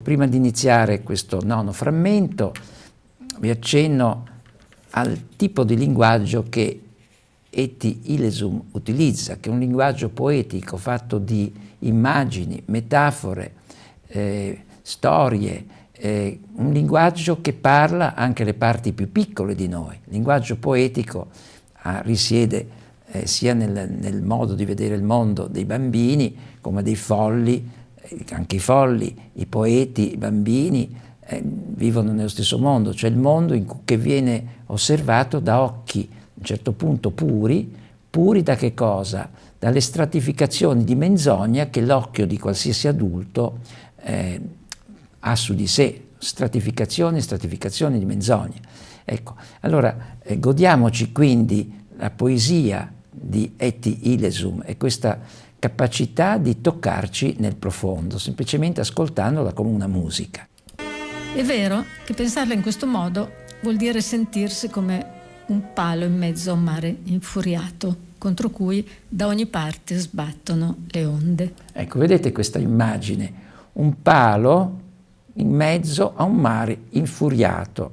Prima di iniziare questo nono frammento vi accenno al tipo di linguaggio che Eti Ilesum utilizza, che è un linguaggio poetico fatto di immagini, metafore, eh, storie, eh, un linguaggio che parla anche le parti più piccole di noi. Il linguaggio poetico ah, risiede eh, sia nel, nel modo di vedere il mondo dei bambini come dei folli, anche i folli, i poeti, i bambini eh, vivono nello stesso mondo, cioè il mondo in, che viene osservato da occhi a un certo punto puri, puri da che cosa? Dalle stratificazioni di menzogna che l'occhio di qualsiasi adulto eh, ha su di sé, stratificazioni e stratificazioni di menzogna. Ecco, allora eh, godiamoci quindi la poesia di Eti Ilesum e questa capacità di toccarci nel profondo, semplicemente ascoltandola come una musica. È vero che pensarla in questo modo vuol dire sentirsi come un palo in mezzo a un mare infuriato contro cui da ogni parte sbattono le onde. Ecco, vedete questa immagine, un palo in mezzo a un mare infuriato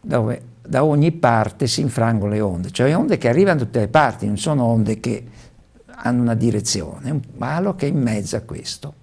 dove da ogni parte si infrangono le onde, cioè onde che arrivano da tutte le parti, non sono onde che hanno una direzione, un palo che è in mezzo a questo.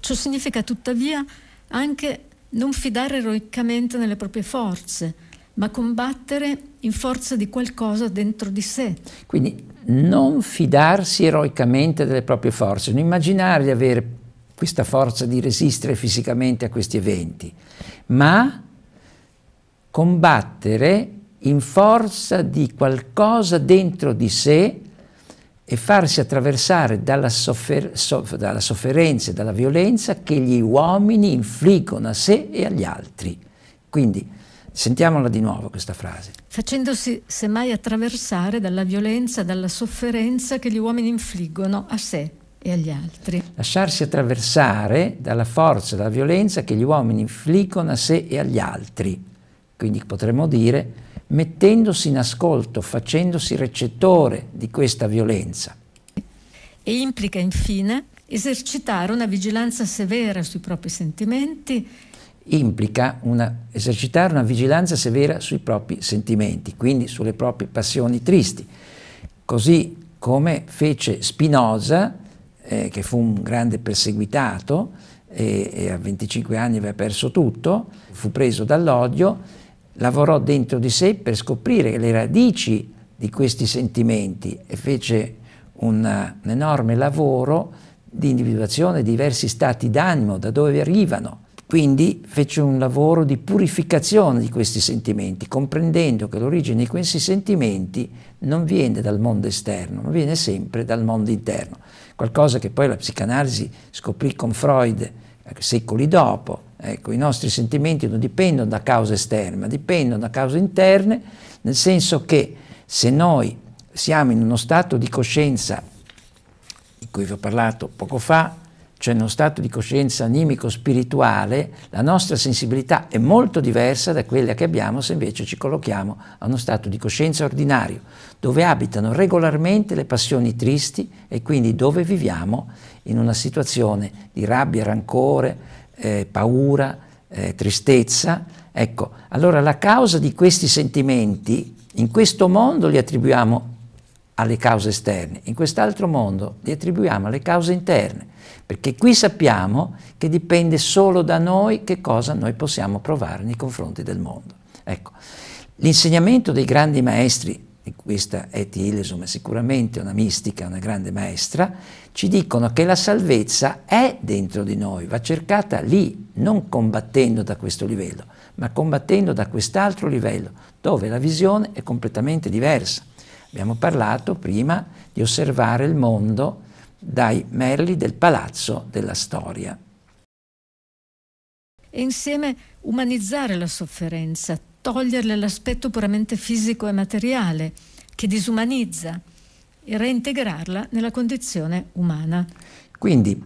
Ciò significa tuttavia anche non fidare eroicamente nelle proprie forze, ma combattere in forza di qualcosa dentro di sé. Quindi non fidarsi eroicamente delle proprie forze, non immaginare di avere questa forza di resistere fisicamente a questi eventi, ma combattere in forza di qualcosa dentro di sé e farsi attraversare dalla, soffer so dalla sofferenza e dalla violenza che gli uomini infliggono a sé e agli altri. Quindi sentiamola di nuovo questa frase. Facendosi semmai attraversare dalla violenza, dalla sofferenza che gli uomini infliggono a sé e agli altri. Lasciarsi attraversare dalla forza, dalla violenza che gli uomini infliggono a sé e agli altri. Quindi potremmo dire mettendosi in ascolto, facendosi recettore di questa violenza. E implica infine esercitare una vigilanza severa sui propri sentimenti. Implica una, esercitare una vigilanza severa sui propri sentimenti, quindi sulle proprie passioni tristi, così come fece Spinoza, eh, che fu un grande perseguitato e, eh, e a 25 anni aveva perso tutto, fu preso dall'odio lavorò dentro di sé per scoprire le radici di questi sentimenti e fece un, un enorme lavoro di individuazione di diversi stati d'animo, da dove arrivano. Quindi fece un lavoro di purificazione di questi sentimenti, comprendendo che l'origine di questi sentimenti non viene dal mondo esterno, ma viene sempre dal mondo interno. Qualcosa che poi la psicanalisi scoprì con Freud eh, secoli dopo, Ecco, I nostri sentimenti non dipendono da cause esterne, ma dipendono da cause interne, nel senso che se noi siamo in uno stato di coscienza di cui vi ho parlato poco fa, cioè in uno stato di coscienza animico-spirituale, la nostra sensibilità è molto diversa da quella che abbiamo se invece ci collochiamo a uno stato di coscienza ordinario, dove abitano regolarmente le passioni tristi e quindi dove viviamo in una situazione di rabbia, rancore, eh, paura, eh, tristezza. Ecco, allora la causa di questi sentimenti in questo mondo li attribuiamo alle cause esterne, in quest'altro mondo li attribuiamo alle cause interne, perché qui sappiamo che dipende solo da noi che cosa noi possiamo provare nei confronti del mondo. Ecco, l'insegnamento dei grandi maestri e questa Eti Ilesum è sicuramente una mistica, una grande maestra, ci dicono che la salvezza è dentro di noi, va cercata lì, non combattendo da questo livello, ma combattendo da quest'altro livello, dove la visione è completamente diversa. Abbiamo parlato prima di osservare il mondo dai merli del palazzo della storia. E insieme umanizzare la sofferenza, toglierle l'aspetto puramente fisico e materiale che disumanizza e reintegrarla nella condizione umana. Quindi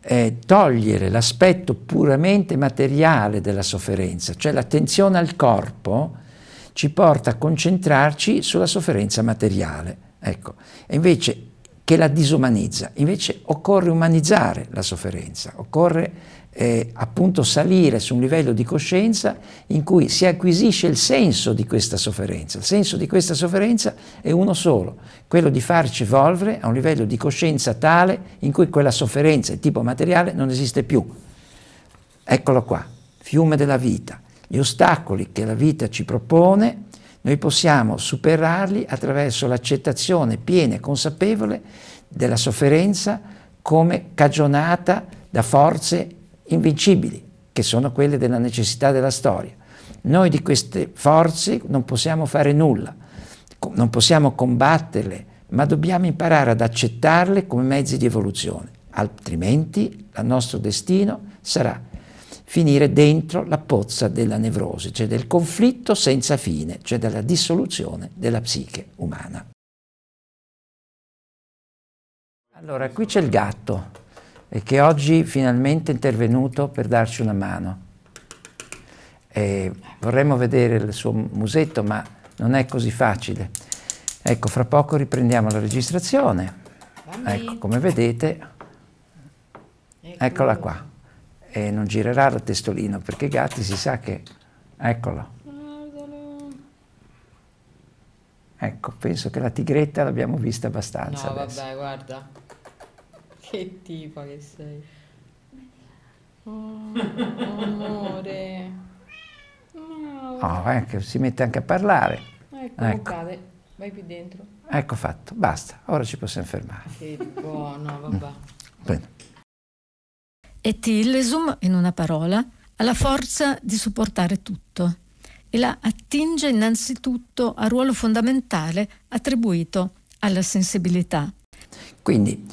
eh, togliere l'aspetto puramente materiale della sofferenza, cioè l'attenzione al corpo, ci porta a concentrarci sulla sofferenza materiale. Ecco, e invece che la disumanizza, invece occorre umanizzare la sofferenza, occorre eh, appunto salire su un livello di coscienza in cui si acquisisce il senso di questa sofferenza. Il senso di questa sofferenza è uno solo, quello di farci evolvere a un livello di coscienza tale in cui quella sofferenza di tipo materiale non esiste più. Eccolo qua, fiume della vita. Gli ostacoli che la vita ci propone, noi possiamo superarli attraverso l'accettazione piena e consapevole della sofferenza come cagionata da forze invincibili, che sono quelle della necessità della storia. Noi di queste forze non possiamo fare nulla, non possiamo combatterle, ma dobbiamo imparare ad accettarle come mezzi di evoluzione, altrimenti il nostro destino sarà finire dentro la pozza della nevrosi, cioè del conflitto senza fine, cioè della dissoluzione della psiche umana. Allora, qui c'è il gatto e che oggi finalmente è intervenuto per darci una mano. E vorremmo vedere il suo musetto, ma non è così facile. Ecco, fra poco riprendiamo la registrazione. Ecco, come vedete, eccola qua. E non girerà il testolino, perché Gatti si sa che... Eccolo. Ecco, penso che la tigretta l'abbiamo vista abbastanza. No, adesso. vabbè, guarda. Che tipo che sei. Oh, amore. No, oh, ecco, si mette anche a parlare. Ecco, ecco. Vai più dentro. Ecco fatto, basta. Ora ci possiamo fermare. Che buono, vabbè. Bene. E Tillesum, in una parola, ha la forza di supportare tutto e la attinge innanzitutto al ruolo fondamentale attribuito alla sensibilità. Quindi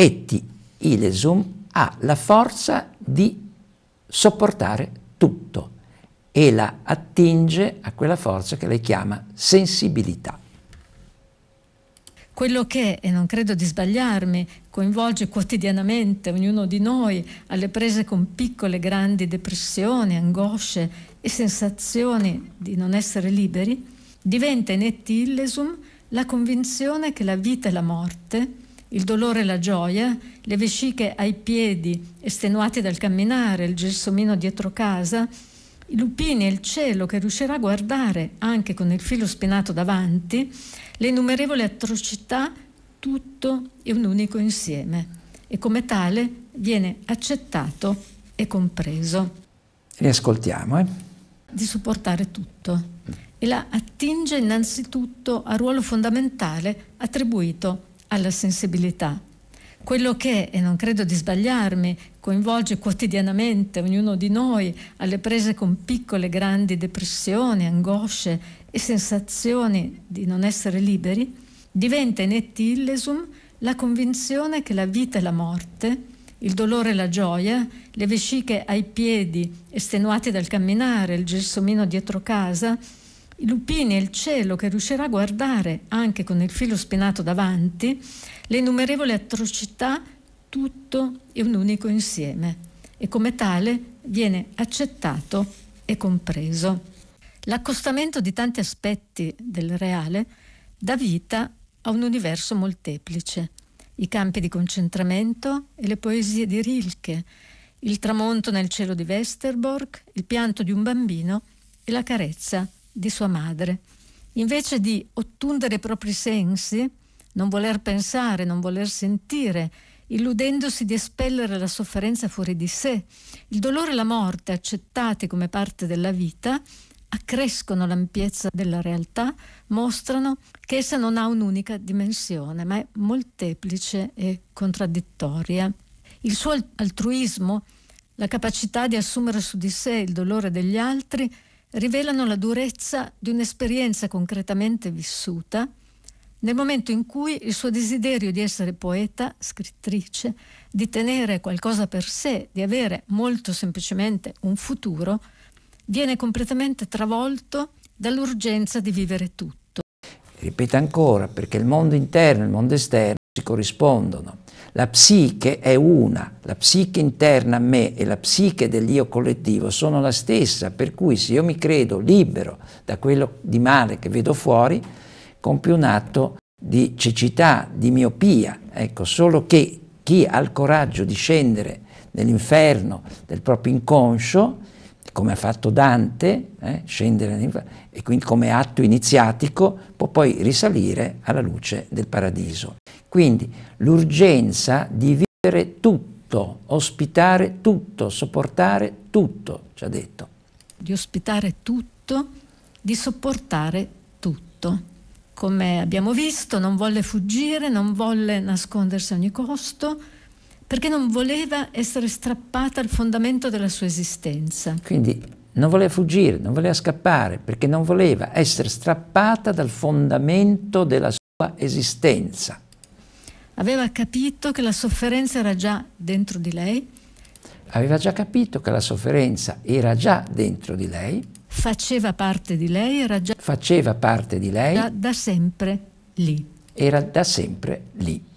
Etti Ilesum ha la forza di sopportare tutto e la attinge a quella forza che lei chiama sensibilità. Quello che, e non credo di sbagliarmi, coinvolge quotidianamente ognuno di noi alle prese con piccole e grandi depressioni, angosce e sensazioni di non essere liberi, diventa in Etti Illesum la convinzione che la vita e la morte il dolore e la gioia, le vesciche ai piedi estenuate dal camminare, il gelsomino dietro casa, i lupini e il cielo che riuscirà a guardare anche con il filo spinato davanti, le innumerevoli atrocità, tutto è un unico insieme e come tale viene accettato e compreso. Riascoltiamo, eh? Di sopportare tutto e la attinge innanzitutto al ruolo fondamentale attribuito alla sensibilità. Quello che, e non credo di sbagliarmi, coinvolge quotidianamente ognuno di noi alle prese con piccole, e grandi depressioni, angosce e sensazioni di non essere liberi, diventa in et illesum la convinzione che la vita e la morte, il dolore e la gioia, le vesciche ai piedi estenuate dal camminare, il gelsomino dietro casa, i Lupini e il cielo che riuscirà a guardare, anche con il filo spinato davanti, le innumerevoli atrocità, tutto è un unico insieme e come tale viene accettato e compreso. L'accostamento di tanti aspetti del reale dà vita a un universo molteplice, i campi di concentramento e le poesie di Rilke, il tramonto nel cielo di Westerbork, il pianto di un bambino e la carezza di sua madre. Invece di ottundere i propri sensi, non voler pensare, non voler sentire, illudendosi di espellere la sofferenza fuori di sé, il dolore e la morte, accettati come parte della vita, accrescono l'ampiezza della realtà, mostrano che essa non ha un'unica dimensione, ma è molteplice e contraddittoria. Il suo altruismo, la capacità di assumere su di sé il dolore degli altri, rivelano la durezza di un'esperienza concretamente vissuta nel momento in cui il suo desiderio di essere poeta, scrittrice, di tenere qualcosa per sé, di avere molto semplicemente un futuro, viene completamente travolto dall'urgenza di vivere tutto. Ripeto ancora, perché il mondo interno e il mondo esterno si corrispondono. La psiche è una, la psiche interna a me e la psiche dell'io collettivo sono la stessa, per cui se io mi credo libero da quello di male che vedo fuori, compio un atto di cecità, di miopia, ecco, solo che chi ha il coraggio di scendere nell'inferno del proprio inconscio, come ha fatto Dante, eh, scendere e quindi come atto iniziatico, può poi risalire alla luce del paradiso. Quindi l'urgenza di vivere tutto, ospitare tutto, sopportare tutto, ci ha detto. Di ospitare tutto, di sopportare tutto. Come abbiamo visto, non volle fuggire, non volle nascondersi a ogni costo, perché non voleva essere strappata al fondamento della sua esistenza. Quindi non voleva fuggire, non voleva scappare, perché non voleva essere strappata dal fondamento della sua esistenza. Aveva capito che la sofferenza era già dentro di lei. Aveva già capito che la sofferenza era già dentro di lei. Faceva parte di lei, era già... Faceva parte di lei. da, da sempre lì. Era da sempre lì.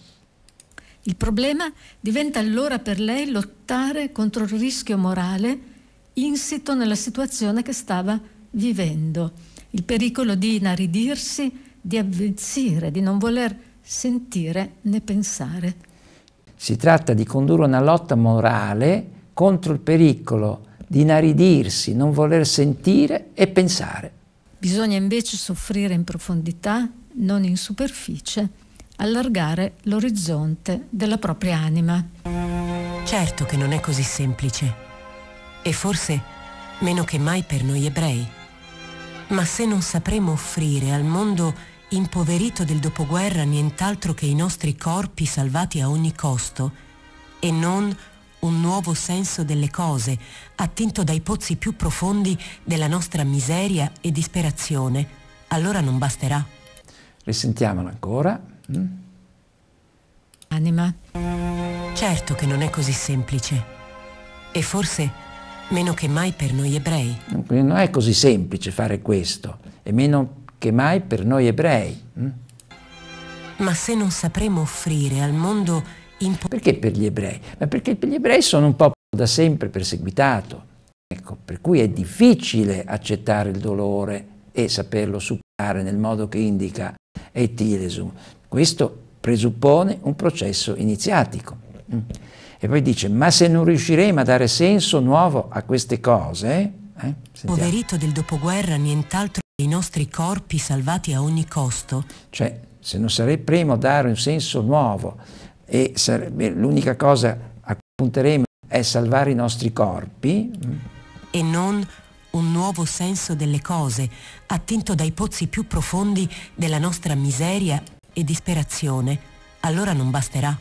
Il problema diventa allora per lei lottare contro il rischio morale insito nella situazione che stava vivendo, il pericolo di inaridirsi, di avvezzire, di non voler sentire né pensare. Si tratta di condurre una lotta morale contro il pericolo di inaridirsi, non voler sentire e pensare. Bisogna invece soffrire in profondità, non in superficie allargare l'orizzonte della propria anima. Certo che non è così semplice e forse meno che mai per noi ebrei. Ma se non sapremo offrire al mondo impoverito del dopoguerra nient'altro che i nostri corpi salvati a ogni costo e non un nuovo senso delle cose, attinto dai pozzi più profondi della nostra miseria e disperazione, allora non basterà. Risentiamola ancora. Mm. Anima? Certo che non è così semplice. E forse meno che mai per noi ebrei. Non è così semplice fare questo, e meno che mai per noi ebrei. Mm. Ma se non sapremo offrire al mondo... Perché per gli ebrei? Ma perché per gli ebrei sono un popolo da sempre perseguitato. Ecco, per cui è difficile accettare il dolore e saperlo superare nel modo che indica Etilesum. Questo presuppone un processo iniziatico. Mm. E poi dice, ma se non riusciremo a dare senso nuovo a queste cose... Eh? Poverito del dopoguerra, nient'altro che i nostri corpi salvati a ogni costo. Cioè, se non sapremo dare un senso nuovo e l'unica cosa a cui punteremo è salvare i nostri corpi. Mm. E non un nuovo senso delle cose, attinto dai pozzi più profondi della nostra miseria e disperazione, allora non basterà.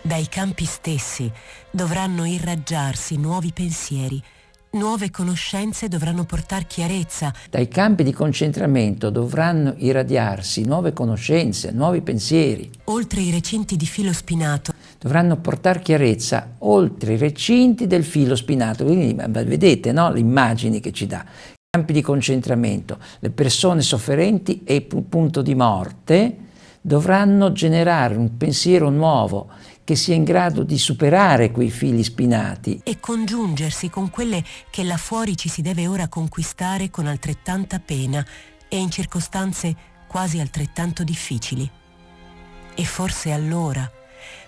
Dai campi stessi dovranno irraggiarsi nuovi pensieri, nuove conoscenze dovranno portare chiarezza. Dai campi di concentramento dovranno irradiarsi nuove conoscenze, nuovi pensieri. Oltre i recinti di filo spinato. Dovranno portare chiarezza oltre i recinti del filo spinato. Quindi vedete no? le immagini che ci dà, campi di concentramento, le persone sofferenti e il punto di morte dovranno generare un pensiero nuovo che sia in grado di superare quei fili spinati. E congiungersi con quelle che là fuori ci si deve ora conquistare con altrettanta pena e in circostanze quasi altrettanto difficili. E forse allora,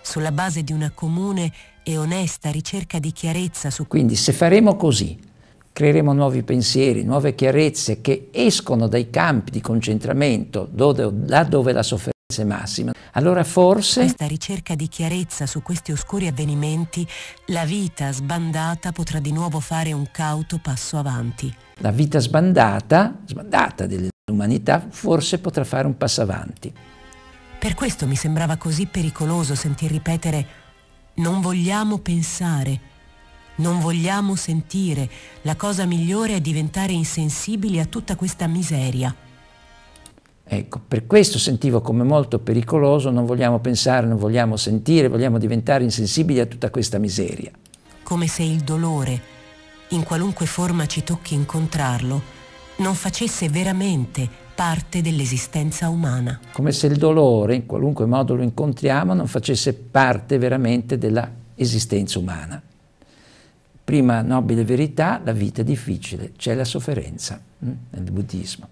sulla base di una comune e onesta ricerca di chiarezza su... Quindi se faremo così, creeremo nuovi pensieri, nuove chiarezze che escono dai campi di concentramento, dove, là dove la sofferenza è massima. Allora forse... Questa ricerca di chiarezza su questi oscuri avvenimenti, la vita sbandata potrà di nuovo fare un cauto passo avanti. La vita sbandata, sbandata dell'umanità, forse potrà fare un passo avanti. Per questo mi sembrava così pericoloso sentir ripetere non vogliamo pensare, non vogliamo sentire, la cosa migliore è diventare insensibili a tutta questa miseria. Ecco, per questo sentivo come molto pericoloso, non vogliamo pensare, non vogliamo sentire, vogliamo diventare insensibili a tutta questa miseria. Come se il dolore, in qualunque forma ci tocchi incontrarlo, non facesse veramente parte dell'esistenza umana. Come se il dolore, in qualunque modo lo incontriamo, non facesse parte veramente dell'esistenza umana prima nobile verità, la vita è difficile, c'è la sofferenza mm, nel buddismo.